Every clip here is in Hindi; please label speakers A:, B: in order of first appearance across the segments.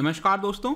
A: नमस्कार दोस्तों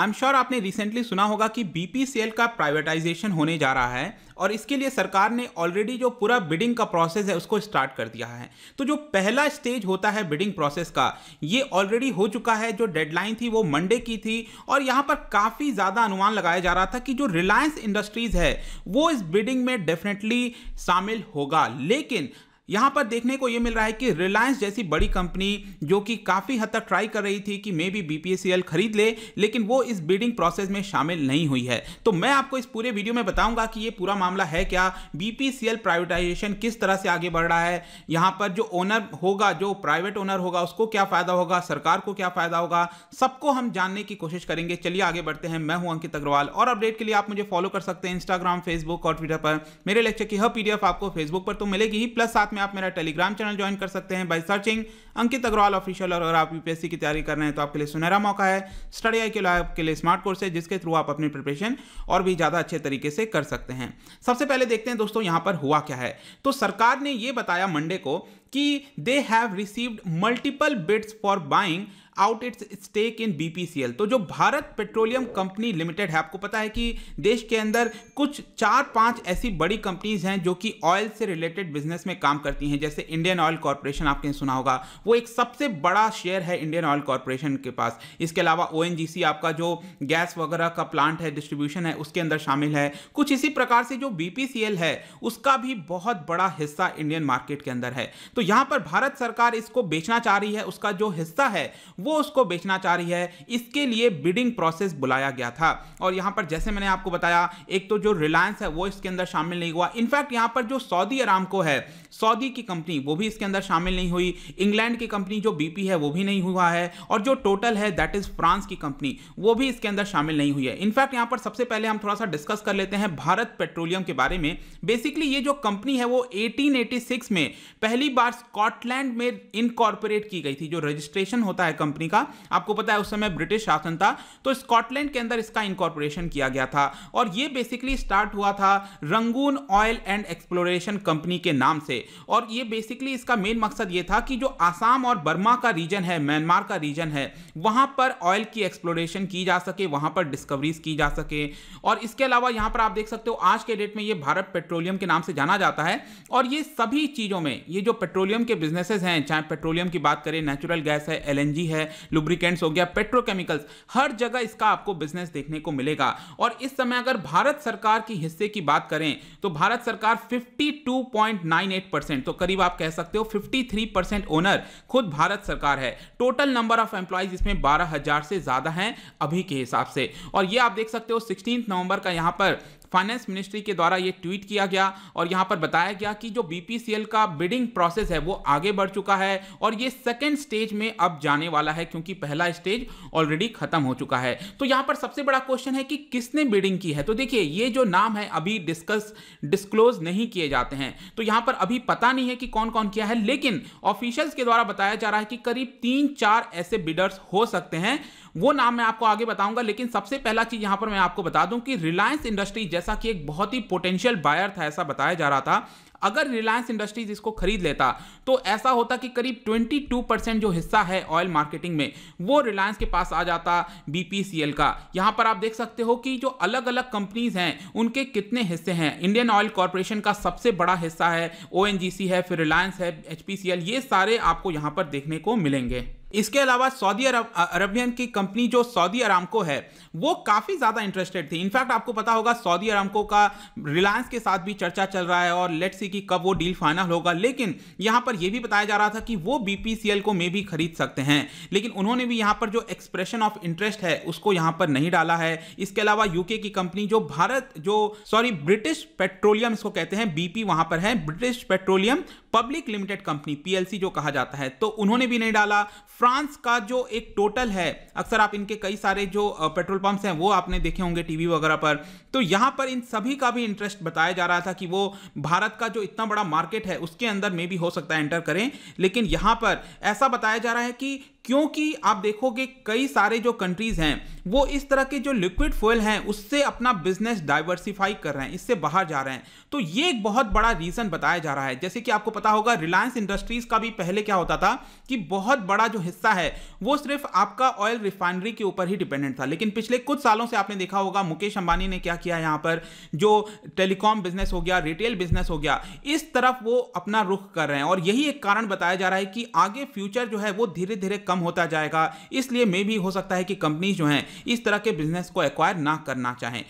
A: आई एम श्योर आपने रिसेंटली सुना होगा कि बीपीसीएल का प्राइवेटाइजेशन होने जा रहा है और इसके लिए सरकार ने ऑलरेडी जो पूरा बिडिंग का प्रोसेस है उसको स्टार्ट कर दिया है तो जो पहला स्टेज होता है बिडिंग प्रोसेस का ये ऑलरेडी हो चुका है जो डेडलाइन थी वो मंडे की थी और यहाँ पर काफ़ी ज़्यादा अनुमान लगाया जा रहा था कि जो रिलायंस इंडस्ट्रीज़ है वो इस बिडिंग में डेफिनेटली शामिल होगा लेकिन यहां पर देखने को यह मिल रहा है कि रिलायंस जैसी बड़ी कंपनी जो कि काफी हद तक ट्राई कर रही थी कि मे बी बीपीएसएल खरीद ले लेकिन वो इस बिडिंग प्रोसेस में शामिल नहीं हुई है तो मैं आपको इस पूरे वीडियो में बताऊंगा कि ये पूरा मामला है क्या बीपीसीएल प्राइवेटाइजेशन किस तरह से आगे बढ़ रहा है यहां पर जो ओनर होगा जो प्राइवेट ओनर होगा उसको क्या फायदा होगा सरकार को क्या फायदा होगा सबको हम जानने की कोशिश करेंगे चलिए आगे बढ़ते हैं मैं हूं अंकित अग्रवाल और अपडेट के लिए आप मुझे फॉलो कर सकते हैं इंस्टाग्राम फेसबुक और ट्विटर पर मेरे लेक्चर की हर पीडीएफ आपको फेसबुक पर तो मिलेगी ही प्लस साथ में में आप मेरा टेलीग्राम चैनल ज्वाइन कर सकते हैं by searching Ankit Agarwal official और अगर आप यूपीएससी की तैयारी कर रहे हैं तो आपके लिए सुनहरा मौका है स्टडी आई के लिए आपके लिए स्मार्ट कोर्स है जिसके थ्रू आप अपनी प्रिपरेशन और भी ज़्यादा अच्छे तरीके से कर सकते हैं सबसे पहले देखते हैं दोस्तों यहाँ पर हुआ क्या है तो सरकार ने ये बताया मंडे को कि they have received multiple bids for buying out its stake in BPCL तो जो भारत पेट्रोलियम कंपनी लिमिटेड है आपको पता है कि देश के अंदर कुछ चार पांच ऐसी बड़ी कंपनीज हैं जो कि ऑयल से रिलेटेड बिजनेस में काम करती हैं जैसे इंडियन ऑयल कॉरपोरेशन आपने सुना होगा वो एक सबसे बड़ा शेयर है इंडियन ऑयल कॉरपोरेशन के पास इसके अलावा ओ आपका जो गैस वगैरह का प्लांट है डिस्ट्रीब्यूशन है उसके अंदर शामिल है कुछ इसी प्रकार से जो बीपीसीएल है उसका भी बहुत बड़ा हिस्सा इंडियन मार्केट के अंदर है तो यहां पर भारत सरकार इसको बेचना चाह रही है उसका जो हिस्सा है वो उसको बेचना चाह रही है इसके लिए बिडिंग प्रोसेस बुलाया गया था और यहाँ पर जैसे मैंने आपको बताया एक तो जो रिलायंस है वो इसके अंदर शामिल नहीं हुआ इनफैक्ट यहाँ पर जो सऊदी अरामको है सऊदी की कंपनी वो भी इसके अंदर शामिल नहीं हुई इंग्लैंड की कंपनी जो बीपी है वो भी नहीं हुआ है और जो टोटल है दैट इज फ्रांस की कंपनी वो भी इसके अंदर शामिल नहीं हुई है इनफैक्ट यहाँ पर सबसे पहले हम थोड़ा सा डिस्कस कर लेते हैं भारत पेट्रोलियम के बारे में बेसिकली ये जो कंपनी है वो 1886 में पहली बार स्कॉटलैंड में इनकॉर्पोरेट की गई थी जो रजिस्ट्रेशन होता है कंपनी कंपनी का आपको पता है उस समय ब्रिटिश शासन था तो स्कॉटलैंड के अंदर इसका इंकॉर्पोरेशन किया गया था और ये बेसिकली स्टार्ट हुआ था Rangoon oil and exploration company के नाम से और ये बेसिकली इसका मेन मकसद ये था कि जो आसाम और बर्मा का रीजन है म्यांमार का रीजन है वहाँ पर ऑयल की एक्सप्लोरेशन की जा सके वहाँ पर डिस्कवरीज की जा सके और इसके अलावा यहाँ पर आप देख सकते हो आज के डेट में ये भारत पेट्रोलियम के नाम से जाना जाता है और ये सभी चीज़ों में ये जो पेट्रोलियम के बिजनेसेस हैं चाहे पेट्रोलियम की बात करें नेचुरल गैस है एलएनजी है है लुब्रिकेंट्स हो गया पेट्रोकेमिकल्स हर जगह इसका आपको बिजनेस देखने को मिलेगा और इस समय अगर भारत सरकार की हिस्से की बात करें तो भारत सरकार 52.98 परसेंट तो करीब आप कह सकते हो 53 परसेंट ओनर खुद भारत सरकार है टोटल नंबर ऑफ एम्प्लॉयज इसमें 12000 से ज़्यादा हैं अभी के हिसाब से और ये आप देख सकते हो सिक्सटीन नवंबर का यहां पर फाइनेंस मिनिस्ट्री के द्वारा ये ट्वीट किया गया और यहाँ पर बताया गया कि जो बीपीसीएल का बिडिंग प्रोसेस है वो आगे बढ़ चुका है और ये सेकेंड स्टेज में अब जाने वाला है क्योंकि पहला स्टेज ऑलरेडी खत्म हो चुका है तो यहाँ पर सबसे बड़ा क्वेश्चन है कि किसने बिडिंग की है तो देखिए ये जो नाम है अभी डिस्कस डिस्क्लोज नहीं किए जाते हैं तो यहाँ पर अभी पता नहीं है कि कौन कौन किया है लेकिन ऑफिशियल्स के द्वारा बताया जा रहा है कि करीब तीन चार ऐसे बिडर्स हो सकते हैं वो नाम मैं आपको आगे बताऊंगा लेकिन सबसे पहला चीज यहां पर मैं आपको बता दूं कि रिलायंस इंडस्ट्रीज जैसा कि एक बहुत ही पोटेंशियल बायर था ऐसा बताया जा रहा था अगर रिलायंस इंडस्ट्रीज इसको खरीद लेता तो ऐसा होता कि करीब 22 परसेंट जो हिस्सा है ऑयल मार्केटिंग में वो रिलायंस के पास आ जाता बीपीसीएल का यहाँ पर आप देख सकते हो कि जो अलग अलग कंपनीज हैं उनके कितने हिस्से हैं इंडियन ऑयल कॉरपोरेशन का सबसे बड़ा हिस्सा है ओ है फिर रिलायंस है एच ये सारे आपको यहाँ पर देखने को मिलेंगे इसके अलावा सऊदी अरब अरबियन की कंपनी जो सऊदी अरामको है वो काफ़ी ज़्यादा इंटरेस्टेड थी इनफैक्ट आपको पता होगा सऊदी अरामको का रिलायंस के साथ भी चर्चा चल रहा है और लेट्स सी कि कब वो डील फाइनल होगा लेकिन यहाँ पर यह भी बताया जा रहा था कि वो बीपीसीएल को मे भी खरीद सकते हैं लेकिन उन्होंने भी यहाँ पर जो एक्सप्रेशन ऑफ इंटरेस्ट है उसको यहाँ पर नहीं डाला है इसके अलावा यूके की कंपनी जो भारत जो सॉरी ब्रिटिश पेट्रोलियम इसको कहते हैं बीपी वहां पर है British Petroleum Public Limited Company PLC जो कहा जाता है तो उन्होंने भी नहीं डाला फ्रांस का जो एक टोटल है अक्सर आप इनके कई सारे जो पेट्रोल पंप्स हैं वो आपने देखे होंगे टीवी वगैरह पर तो यहाँ पर इन सभी का भी इंटरेस्ट बताया जा रहा था कि वो भारत का जो इतना बड़ा मार्केट है उसके अंदर में भी हो सकता है एंटर करें लेकिन यहाँ पर ऐसा बताया जा रहा है कि क्योंकि आप देखोगे कई सारे जो कंट्रीज हैं वो इस तरह के जो लिक्विड फ्यूल हैं उससे अपना बिजनेस डाइवर्सिफाई कर रहे हैं इससे बाहर जा रहे हैं तो ये एक बहुत बड़ा रीजन बताया जा रहा है जैसे कि आपको पता होगा रिलायंस इंडस्ट्रीज का भी पहले क्या होता था कि बहुत बड़ा जो हिस्सा है वो सिर्फ आपका ऑयल रिफाइनरी के ऊपर ही डिपेंडेंट था लेकिन पिछले कुछ सालों से आपने देखा होगा मुकेश अंबानी ने क्या किया यहाँ पर जो टेलीकॉम बिजनेस हो गया रिटेल बिजनेस हो गया इस तरफ वो अपना रुख कर रहे हैं और यही एक कारण बताया जा रहा है कि आगे फ्यूचर जो है वो धीरे धीरे कम होता जाएगा इसलिए मे भी हो सकता है कि कंपनी जो है इस तरह के बिजनेस को एक्वायर ना करना चाहें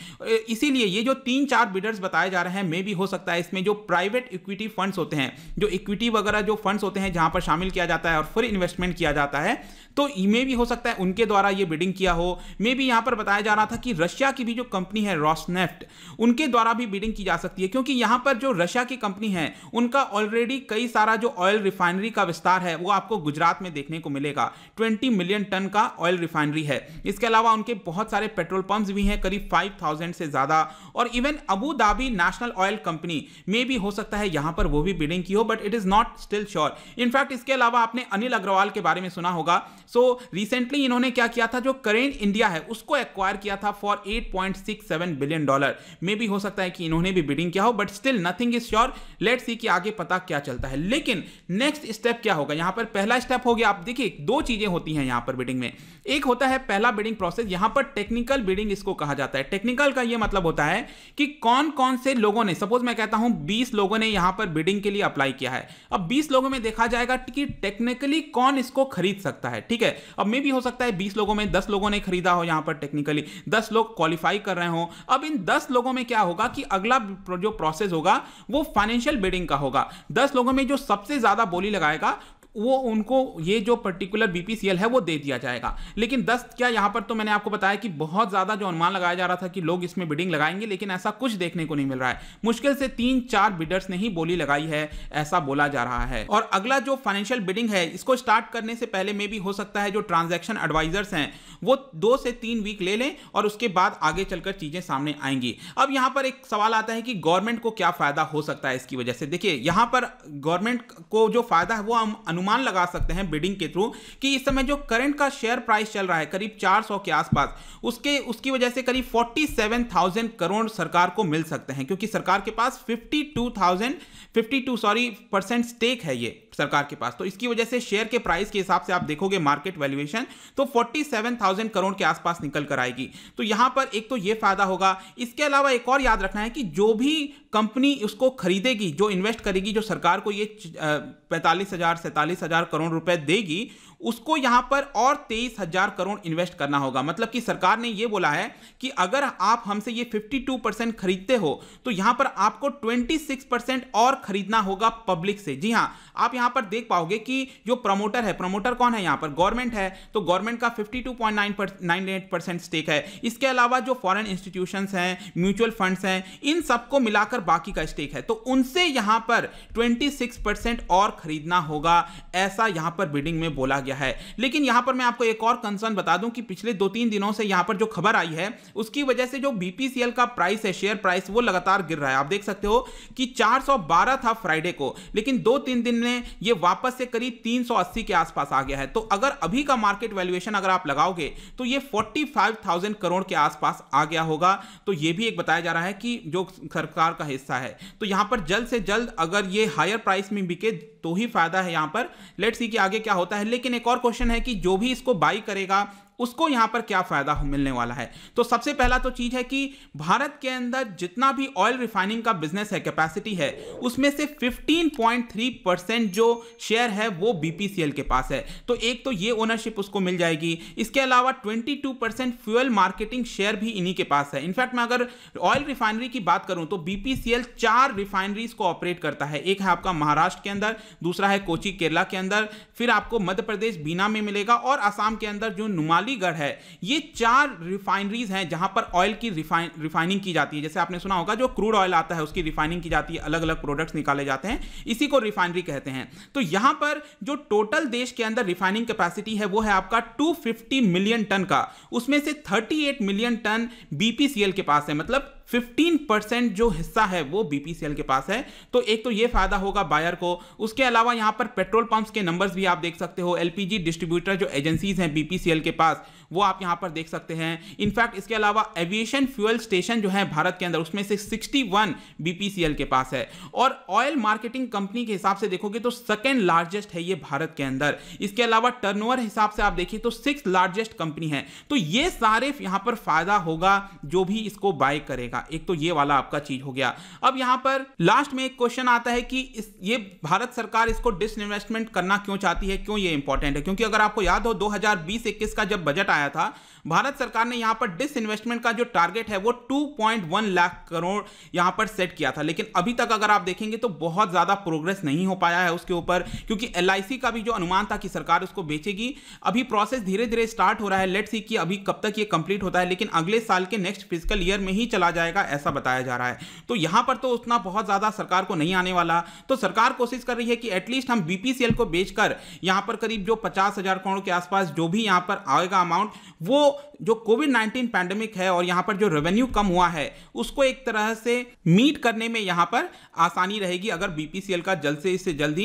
A: इसीलिए ये जो तीन चार बिडर्स बताए जा रहे हैं मे भी हो सकता है इसमें जो प्राइवेट इक्विटी फंड्स होते हैं जो इक्विटी वगैरह जो फंड्स होते हैं जहां पर शामिल किया जाता है और फिर इन्वेस्टमेंट किया जाता है तो मे भी हो सकता है उनके द्वारा ये बिडिंग किया हो मे भी यहाँ पर बताया जा रहा था कि रशिया की भी जो कंपनी है रॉसनेफ्ट उनके द्वारा भी बिडिंग की जा सकती है क्योंकि यहाँ पर जो रशिया की कंपनी है उनका ऑलरेडी कई सारा जो ऑयल रिफाइनरी का विस्तार है वो आपको गुजरात में देखने को मिलेगा ट्वेंटी मिलियन टन का ऑयल रिफाइनरी है इसके अलावा उनके बहुत सारे पेट्रोल पंप भी हैं करीब फाइव थाउजेंड से ज़्यादा और even Abu Dhabi National Oil Company में भी हो सकता है यहाँ पर वो भी बिडिंग की हो but it is not still sure in fact इसके अलावा आपने अनिल अग्रवाल के बारे में सुना होगा सो रिसेंटली इन्होंने क्या किया था जो करेंट इंडिया है उसको एक्वायर किया था फॉर 8.67 बिलियन डॉलर मे भी हो सकता है कि इन्होंने भी बिडिंग किया हो but still nothing is sure let see कि आगे पता क्या चलता है लेकिन नेक्स्ट स्टेप क्या होगा यहां पर पहला स्टेप हो गया आप देखिए दो चीजें होती हैं यहां पर बिडिंग में एक होता है पहला बिडिंग प्रोसेस यहां पर टेक्निकल बिडिंग इसको कहा जाता है टेक्निकल का यह मतलब होता है कि कौन कौन से लोगों ने सपोज मैं कहता हूं बीस लोगों ने यहां पर बिडिंग के लिए अप्लाई किया है अब बीस लोगों में देखा जाएगा कि टेक्निकली कौन इसको खरीद सकता है ठीक ठीक है अब मे भी हो सकता है बीस लोगों में दस लोगों ने खरीदा हो यहां पर टेक्निकली दस लोग क्वालिफाई कर रहे हो अब इन दस लोगों में क्या होगा कि अगला जो प्रोसेस होगा वो फाइनेंशियल बिडिंग का होगा दस लोगों में जो सबसे ज्यादा बोली लगाएगा वो उनको ये जो पर्टिकुलर बीपीसीएल है वो दे दिया जाएगा लेकिन दस क्या यहाँ पर तो मैंने आपको बताया कि बहुत ज़्यादा जो अनुमान लगाया जा रहा था कि लोग इसमें बिडिंग लगाएंगे लेकिन ऐसा कुछ देखने को नहीं मिल रहा है मुश्किल से तीन चार बिडर्स ने ही बोली लगाई है ऐसा बोला जा रहा है और अगला जो फाइनेंशियल बिडिंग है इसको स्टार्ट करने से पहले में भी हो सकता है जो ट्रांजेक्शन एडवाइजर्स हैं वो दो से तीन वीक ले लें और उसके बाद आगे चलकर चीज़ें सामने आएंगी अब यहाँ पर एक सवाल आता है कि गवर्नमेंट को क्या फ़ायदा हो सकता है इसकी वजह से देखिए यहाँ पर गवर्नमेंट को जो फ़ायदा है वो हम अनुमान लगा सकते हैं बिडिंग के थ्रू कि इस समय जो करंट का शेयर प्राइस चल रहा है करीब 400 के आसपास उसके उसकी वजह से करीब 47,000 करोड़ सरकार को मिल सकते हैं क्योंकि सरकार के पास 52,000 52 सॉरी परसेंट स्टेक है ये सरकार के पास तो इसकी वजह से शेयर के प्राइस के हिसाब से आप देखोगे मार्केट वैल्यूएशन तो 47,000 करोड़ के आसपास निकल कर आएगी तो यहां पर एक तो ये फायदा होगा इसके अलावा एक और याद रखना है कि जो भी कंपनी उसको खरीदेगी जो इन्वेस्ट करेगी जो सरकार को ये पैंतालीस हजार सैंतालीस हजार करोड़ रुपए देगी उसको यहां पर और तेईस हजार करोड़ इन्वेस्ट करना होगा मतलब कि सरकार ने यह बोला है कि अगर आप हमसे ये 52 परसेंट खरीदते हो तो यहां पर आपको 26 परसेंट और खरीदना होगा पब्लिक से जी हाँ आप यहां पर देख पाओगे कि जो प्रमोटर है प्रमोटर कौन है यहां पर गवर्नमेंट है तो गवर्नमेंट का फिफ्टी परसेंट स्टेक है इसके अलावा जो फॉरन इंस्टीट्यूशन हैं म्यूचुअल फंड हैं इन सबको मिलाकर बाकी का स्टेक है तो उनसे यहां पर ट्वेंटी परसेंट और खरीदना होगा ऐसा यहां पर बिल्डिंग में बोला गया गया है लेकिन यहां पर मैं आपको एक और कंसर्न बता दूं कि पिछले दो तीन दिनों से यहां पर जो खबर आई है उसकी वजह से जो बीपीसीएल का प्राइस है शेयर प्राइस वो लगातार गिर रहा है आप देख सकते हो कि 412 था फ्राइडे को लेकिन दो तीन दिन में ये वापस से करीब 380 के आसपास आ गया है तो अगर अभी का मार्केट वैल्यूएशन अगर आप लगाओगे तो ये 45,000 करोड़ के आसपास आ गया होगा तो ये भी एक बताया जा रहा है कि जो सरकार का हिस्सा है तो यहां पर जल्द से जल्द अगर ये हायर प्राइस में बिके तो ही फायदा है यहां पर लेट्स सी कि आगे क्या होता है लेकिन एक और क्वेश्चन है कि जो भी इसको बाई करेगा उसको यहां पर क्या फ़ायदा मिलने वाला है तो सबसे पहला तो चीज़ है कि भारत के अंदर जितना भी ऑयल रिफाइनिंग का बिजनेस है कैपेसिटी है उसमें से 15.3 परसेंट जो शेयर है वो बीपीसीएल के पास है तो एक तो ये ओनरशिप उसको मिल जाएगी इसके अलावा 22 परसेंट फ्यूअल मार्केटिंग शेयर भी इन्हीं के पास है इनफैक्ट मैं अगर ऑयल रिफाइनरी की बात करूं तो बीपीसीएल चार रिफाइनरीज को ऑपरेट करता है एक है आपका महाराष्ट्र के अंदर दूसरा है कोची केरला के अंदर फिर आपको मध्य प्रदेश बीना में मिलेगा और आसाम के अंदर जो नुमाली राबीगढ़ है ये चार रिफाइनरीज हैं जहां पर ऑयल की रिफाइन रिफाइनिंग की जाती है जैसे आपने सुना होगा जो क्रूड ऑयल आता है उसकी रिफाइनिंग की जाती है अलग अलग प्रोडक्ट्स निकाले जाते हैं इसी को रिफाइनरी कहते हैं तो यहां पर जो टोटल देश के अंदर रिफाइनिंग कैपेसिटी है वो है आपका टू मिलियन टन का उसमें से थर्टी मिलियन टन बीपीसीएल के पास है मतलब फिफ्टीन परसेंट जो हिस्सा है वो बीपीसीएल के पास है तो एक तो ये फायदा होगा बायर को उसके अलावा यहाँ पर पेट्रोल पंप्स के नंबर्स भी आप देख सकते हो एलपीजी डिस्ट्रीब्यूटर जो एजेंसीज हैं बीपीसीएल के पास वो आप यहाँ पर देख सकते हैं इनफैक्ट इसके अलावा एविएशन फ्यूल स्टेशन जो है भारत के अंदर उसमें से वन बीपीसीएल के पास है और ऑयल मार्केटिंग कंपनी के हिसाब से देखोगे तो सेकेंड लार्जेस्ट है ये भारत के अंदर इसके अलावा टर्न हिसाब से आप देखिए तो सिक्स लार्जेस्ट कंपनी है तो ये सारे यहाँ पर फायदा होगा जो भी इसको बाय करेगा रहेगा एक तो ये वाला आपका चीज हो गया अब यहां पर लास्ट में एक क्वेश्चन आता है कि इस ये भारत सरकार इसको डिसइन्वेस्टमेंट करना क्यों चाहती है क्यों ये इंपॉर्टेंट है क्योंकि अगर आपको याद हो दो हजार का जब बजट आया था भारत सरकार ने यहां पर डिसइन्वेस्टमेंट का जो टारगेट है वो 2.1 लाख करोड़ यहां पर सेट किया था लेकिन अभी तक अगर आप देखेंगे तो बहुत ज़्यादा प्रोग्रेस नहीं हो पाया है उसके ऊपर क्योंकि एल का भी जो अनुमान था कि सरकार उसको बेचेगी अभी प्रोसेस धीरे धीरे स्टार्ट हो रहा है लेट सी कि अभी कब तक ये कंप्लीट होता है लेकिन अगले साल के नेक्स्ट फिजिकल ईयर में ही चला जाए जाएगा ऐसा बताया जा रहा है तो यहां पर तो उतना बहुत ज़्यादा सरकार को नहीं आने वाला तो सरकार कोशिश कर रही है कि एटलीस्ट हम बीपीसीएल को बेचकर यहां पर करीब जो पचास हज़ार करोड़ के आसपास जो भी यहां पर आएगा अमाउंट वो जो कोविड नाइन्टीन पैंडेमिक है और यहां पर जो रेवेन्यू कम हुआ है उसको एक तरह से मीट करने में यहां पर आसानी रहेगी अगर बीपीसीएल का जल्द से इससे जल्दी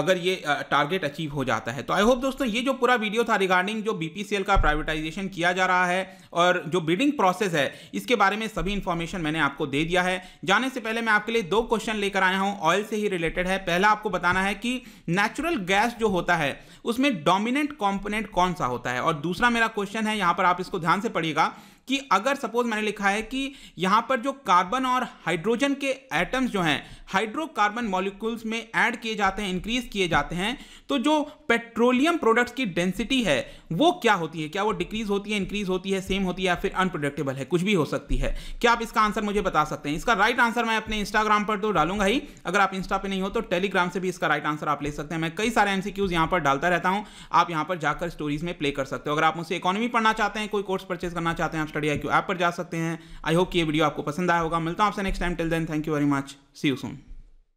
A: अगर ये टारगेट अचीव हो जाता है तो आई होप दोस्तों ये जो पूरा वीडियो था रिगार्डिंग जो बीपीसीएल का प्राइवेटाइजेशन किया जा रहा है और जो बिडिंग प्रोसेस है इसके बारे में सभी इन्फॉर्मेशन मैंने आपको दे दिया है जाने से पहले मैं आपके लिए दो क्वेश्चन लेकर आया हूं ऑयल से ही रिलेटेड है पहला आपको बताना है कि नेचुरल गैस जो होता है उसमें डोमिनेंट कॉम्पोनेंट कौन सा होता है और दूसरा मेरा क्वेश्चन है यहाँ पर आप इसको ध्यान से पढ़िएगा कि अगर सपोज मैंने लिखा है कि यहां पर जो कार्बन और हाइड्रोजन के एटम्स जो हैं हाइड्रोकार्बन मॉलिक्यूल्स में ऐड किए जाते हैं इंक्रीज किए जाते हैं तो जो पेट्रोलियम प्रोडक्ट्स की डेंसिटी है वो क्या होती है क्या वो डिक्रीज होती है इंक्रीज होती है सेम होती है या फिर अनप्रोडक्टेबल है कुछ भी हो सकती है क्या आप इसका आंसर मुझे बता सकते हैं इसका राइट आंसर मैं अपने इंस्टाग्राम पर तो डालूंगा ही अगर आप इंस्टा पर नहीं हो तो टेलीग्राम से भी इसका राइट आंसर आप ले सकते हैं मैं कई सारे एमसीक्यूज क्यूज पर डालता रहता हूँ आप यहाँ पर जाकर स्टोरीज में प्ले कर सकते हो अगर आप मुझसे इकोनॉमी पढ़ना चाहते हैं कोई कोर्स परचेज करना चाहते हैं आप क्यों आई पर जा सकते हैं आई होप कि ये वीडियो आपको पसंद आया होगा मिलता हूँ आपसे next time till then thank you very much see you soon